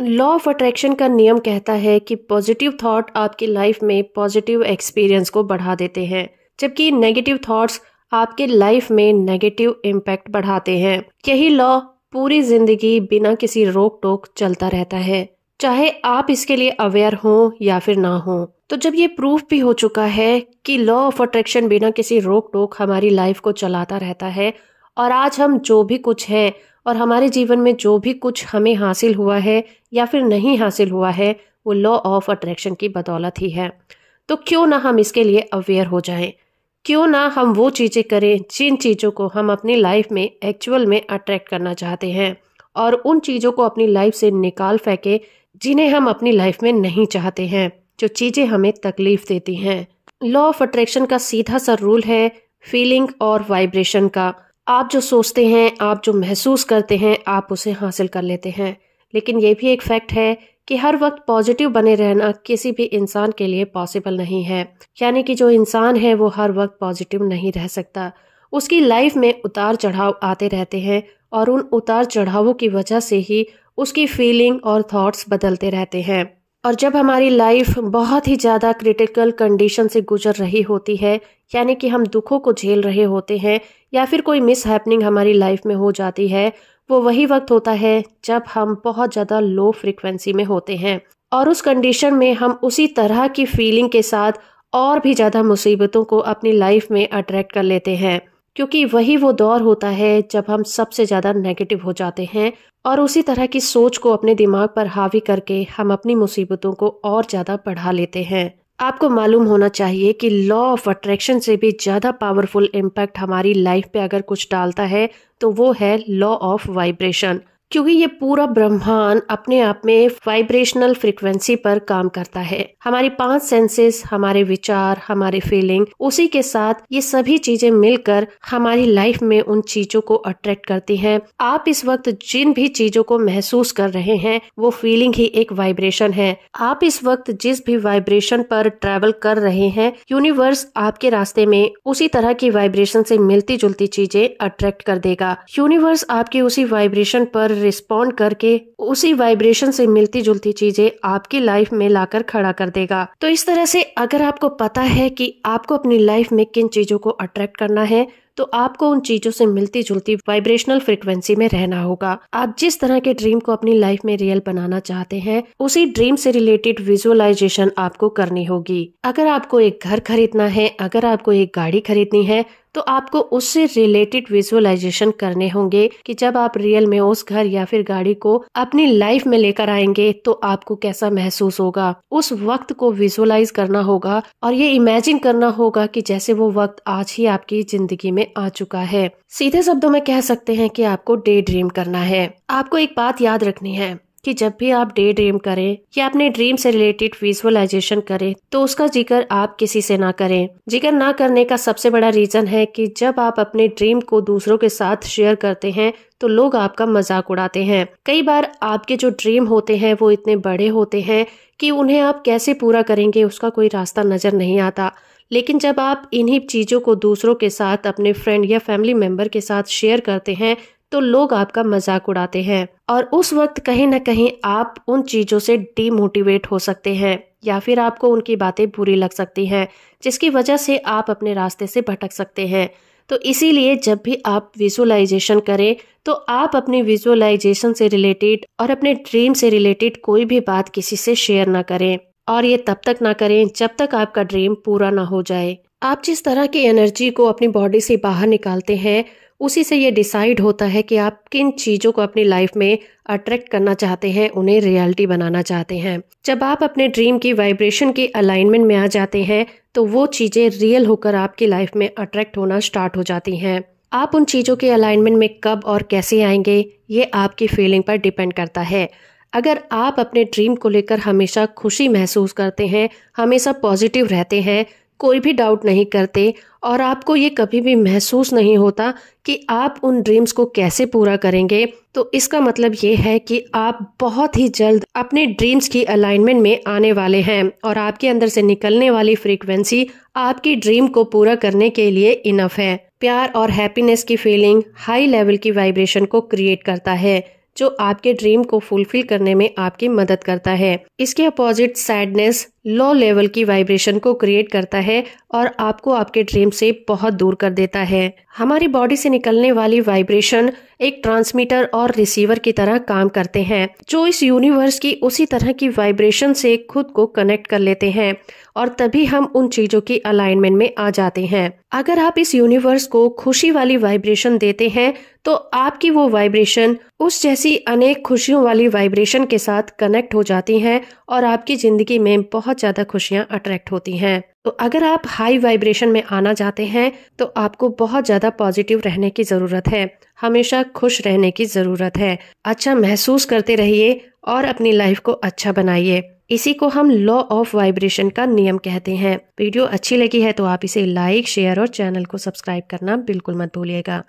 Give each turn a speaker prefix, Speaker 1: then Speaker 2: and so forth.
Speaker 1: law of attraction का नियम कहता है कि पॉजिटिव थॉट आपकी लाइफ में पॉजिटिव एक्सपीरियंस को बढ़ा देते हैं जबकि नेगेटिव थॉट्स आपके लाइफ में नेगेटिव इम्पैक्ट बढ़ाते हैं यही लॉ पूरी जिंदगी बिना किसी रोक टोक चलता रहता है चाहे आप इसके लिए अवेयर हो या फिर ना हो तो जब ये प्रूफ भी हो चुका है कि लॉ ऑफ अट्रैक्शन बिना किसी रोक टोक हमारी लाइफ को चलाता रहता है और आज हम जो भी कुछ हैं और हमारे जीवन में जो भी कुछ हमें हासिल हुआ है या फिर नहीं हासिल हुआ है वो लॉ ऑफ अट्रैक्शन की बदौलत ही है तो क्यों ना हम इसके लिए अवेयर हो जाएं क्यों ना हम वो चीज़ें करें जिन चीज़ों को हम अपनी लाइफ में एक्चुअल में अट्रैक्ट करना चाहते हैं और उन चीज़ों को अपनी लाइफ से निकाल फेंके जिन्हें हम अपनी लाइफ में नहीं चाहते हैं जो चीज़ें हमें तकलीफ देती हैं लॉ ऑफ अट्रैक्शन का सीधा सा रूल है फीलिंग और वाइब्रेशन का आप जो सोचते हैं आप जो महसूस करते हैं आप उसे हासिल कर लेते हैं लेकिन ये भी एक फैक्ट है कि हर वक्त पॉजिटिव बने रहना किसी भी इंसान के लिए पॉसिबल नहीं है यानी कि जो इंसान है वो हर वक्त पॉजिटिव नहीं रह सकता उसकी लाइफ में उतार चढ़ाव आते रहते हैं और उन उतार चढ़ावों की वजह से ही उसकी फीलिंग और थॉट्स बदलते रहते हैं और जब हमारी लाइफ बहुत ही ज़्यादा क्रिटिकल कंडीशन से गुजर रही होती है यानी कि हम दुखों को झेल रहे होते हैं या फिर कोई मिस हैपनिंग हमारी लाइफ में हो जाती है वो वही वक्त होता है जब हम बहुत ज़्यादा लो फ्रिक्वेंसी में होते हैं और उस कंडीशन में हम उसी तरह की फीलिंग के साथ और भी ज़्यादा मुसीबतों को अपनी लाइफ में अट्रैक्ट कर लेते हैं क्योंकि वही वो दौर होता है जब हम सबसे ज़्यादा नेगेटिव हो जाते हैं और उसी तरह की सोच को अपने दिमाग पर हावी करके हम अपनी मुसीबतों को और ज़्यादा बढ़ा लेते हैं आपको मालूम होना चाहिए कि लॉ ऑफ अट्रैक्शन से भी ज़्यादा पावरफुल इम्पैक्ट हमारी लाइफ पे अगर कुछ डालता है तो वो है लॉ ऑफ वाइब्रेशन क्योंकि ये पूरा ब्रह्मांड अपने आप में वाइब्रेशनल फ्रिक्वेंसी पर काम करता है हमारी पांच सेंसेस हमारे विचार हमारे फीलिंग उसी के साथ ये सभी चीजें मिलकर हमारी लाइफ में उन चीजों को अट्रैक्ट करती हैं आप इस वक्त जिन भी चीजों को महसूस कर रहे हैं वो फीलिंग ही एक वाइब्रेशन है आप इस वक्त जिस भी वाइब्रेशन पर ट्रेवल कर रहे हैं यूनिवर्स आपके रास्ते में उसी तरह की वाइब्रेशन से मिलती जुलती चीजें अट्रैक्ट कर देगा यूनिवर्स आपके उसी वाइब्रेशन पर रिस्पॉन्ड करके उसी वाइब्रेशन से मिलती जुलती चीजें आपकी लाइफ में लाकर खड़ा कर देगा तो इस तरह से अगर आपको पता है कि आपको अपनी लाइफ में किन चीजों को अट्रैक्ट करना है तो आपको उन चीजों से मिलती जुलती वाइब्रेशनल फ्रिक्वेंसी में रहना होगा आप जिस तरह के ड्रीम को अपनी लाइफ में रियल बनाना चाहते हैं उसी ड्रीम से रिलेटेड विजुअलाइजेशन आपको करनी होगी अगर आपको एक घर खरीदना है अगर आपको एक गाड़ी खरीदनी है तो आपको उससे रिलेटेड विजुअलाइजेशन करने होंगे कि जब आप रियल में उस घर या फिर गाड़ी को अपनी लाइफ में लेकर आएंगे तो आपको कैसा महसूस होगा उस वक्त को विजुअलाइज करना होगा और ये इमेजिन करना होगा कि जैसे वो वक्त आज ही आपकी जिंदगी में आ चुका है सीधे शब्दों में कह सकते हैं कि आपको डे ड्रीम करना है आपको एक बात याद रखनी है कि जब भी आप डे ड्रीम करें या अपने ड्रीम से रिलेटेड विजुअलाइजेशन करें तो उसका जिक्र आप किसी से ना करें जिक्र ना करने का सबसे बड़ा रीजन है कि जब आप अपने ड्रीम को दूसरों के साथ शेयर करते हैं तो लोग आपका मजाक उड़ाते हैं कई बार आपके जो ड्रीम होते हैं वो इतने बड़े होते हैं कि उन्हें आप कैसे पूरा करेंगे उसका कोई रास्ता नजर नहीं आता लेकिन जब आप इन्हीं चीज़ों को दूसरों के साथ अपने फ्रेंड या फैमिली मेम्बर के साथ शेयर करते हैं तो लोग आपका मजाक उड़ाते हैं और उस वक्त कहीं ना कहीं आप उन चीज़ों से डीमोटिवेट हो सकते हैं या फिर आपको उनकी बातें बुरी लग सकती हैं जिसकी वजह से आप अपने रास्ते से भटक सकते हैं तो इसीलिए जब भी आप विजुअलाइजेशन करें तो आप अपनी विजुअलाइजेशन से रिलेटेड और अपने ड्रीम से रिलेटेड कोई भी बात किसी से शेयर ना करें और ये तब तक ना करें जब तक आपका ड्रीम पूरा ना हो जाए आप जिस तरह की एनर्जी को अपनी बॉडी से बाहर निकालते हैं उसी से ये डिसाइड होता है कि आप किन चीज़ों को अपनी लाइफ में अट्रैक्ट करना चाहते हैं उन्हें रियलिटी बनाना चाहते हैं जब आप अपने ड्रीम की वाइब्रेशन के अलाइनमेंट में आ जाते हैं तो वो चीज़ें रियल होकर आपकी लाइफ में अट्रैक्ट होना स्टार्ट हो जाती हैं आप उन चीज़ों के अलाइनमेंट में कब और कैसे आएंगे ये आपकी फीलिंग पर डिपेंड करता है अगर आप अपने ड्रीम को लेकर हमेशा खुशी महसूस करते हैं हमेशा पॉजिटिव रहते हैं कोई भी डाउट नहीं करते और आपको ये कभी भी महसूस नहीं होता कि आप उन ड्रीम्स को कैसे पूरा करेंगे तो इसका मतलब ये है कि आप बहुत ही जल्द अपने ड्रीम्स की अलाइनमेंट में आने वाले हैं और आपके अंदर से निकलने वाली फ्रीक्वेंसी आपकी ड्रीम को पूरा करने के लिए इनफ है प्यार और हैप्पीनेस की फीलिंग हाई लेवल की वाइब्रेशन को क्रिएट करता है जो आपके ड्रीम को फुलफिल करने में आपकी मदद करता है इसके अपोजिट सैडनेस लो लेवल की वाइब्रेशन को क्रिएट करता है और आपको आपके ड्रीम से बहुत दूर कर देता है हमारी बॉडी से निकलने वाली वाइब्रेशन एक ट्रांसमीटर और रिसीवर की तरह काम करते हैं जो इस यूनिवर्स की उसी तरह की वाइब्रेशन से खुद को कनेक्ट कर लेते हैं और तभी हम उन चीजों की अलाइनमेंट में आ जाते हैं अगर आप इस यूनिवर्स को खुशी वाली वाइब्रेशन देते हैं तो आपकी वो वाइब्रेशन उस जैसी अनेक खुशियों वाली वाइब्रेशन के साथ कनेक्ट हो जाती है और आपकी जिंदगी में बहुत बहुत ज़्यादा खुशियाँ अट्रैक्ट होती हैं तो अगर आप हाई वाइब्रेशन में आना चाहते हैं तो आपको बहुत ज़्यादा पॉजिटिव रहने की ज़रूरत है हमेशा खुश रहने की ज़रूरत है अच्छा महसूस करते रहिए और अपनी लाइफ को अच्छा बनाइए इसी को हम लॉ ऑफ वाइब्रेशन का नियम कहते हैं वीडियो अच्छी लगी है तो आप इसे लाइक शेयर और चैनल को सब्सक्राइब करना बिल्कुल मत भूलिएगा